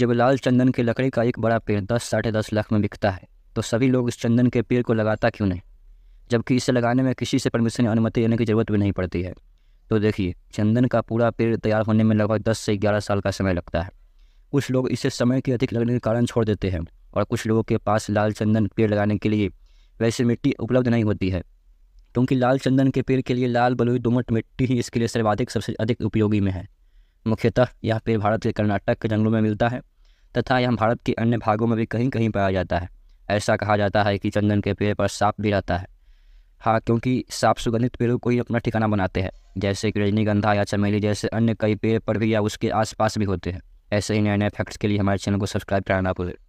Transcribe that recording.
जब लाल चंदन की लकड़ी का एक बड़ा पेड़ दस साढ़े दस लाख में बिकता है तो सभी लोग इस चंदन के पेड़ को लगाता क्यों नहीं जबकि इसे लगाने में किसी से परमिशन अनुमति लेने की ज़रूरत भी नहीं पड़ती है तो देखिए चंदन का पूरा पेड़ तैयार होने में लगभग दस से ग्यारह साल का समय लगता है कुछ लोग इसे समय के अधिक लगने के कारण छोड़ देते हैं और कुछ लोगों के पास लाल चंदन पेड़ लगाने के लिए वैसे मिट्टी उपलब्ध नहीं होती है क्योंकि लाल चंदन के पेड़ के लिए लाल बलुई दोमट मिट्टी ही इसके लिए सर्वाधिक सबसे अधिक उपयोगी में है मुख्यतः यह पेड़ भारत के कर्नाटक के जंगलों में मिलता है तथा यह भारत के अन्य भागों में भी कहीं कहीं पाया जाता है ऐसा कहा जाता है कि चंदन के पेड़ पर सांप भी रहता है हाँ क्योंकि सांप सुगंधित पेड़ों को ही अपना ठिकाना बनाते हैं जैसे कि रजनीगंधा या चमेली जैसे अन्य कई पेड़ पर भी या उसके आसपास भी होते हैं ऐसे ही नए नए फैक्ट्स के लिए हमारे चैनल को सब्सक्राइब कराना भूलें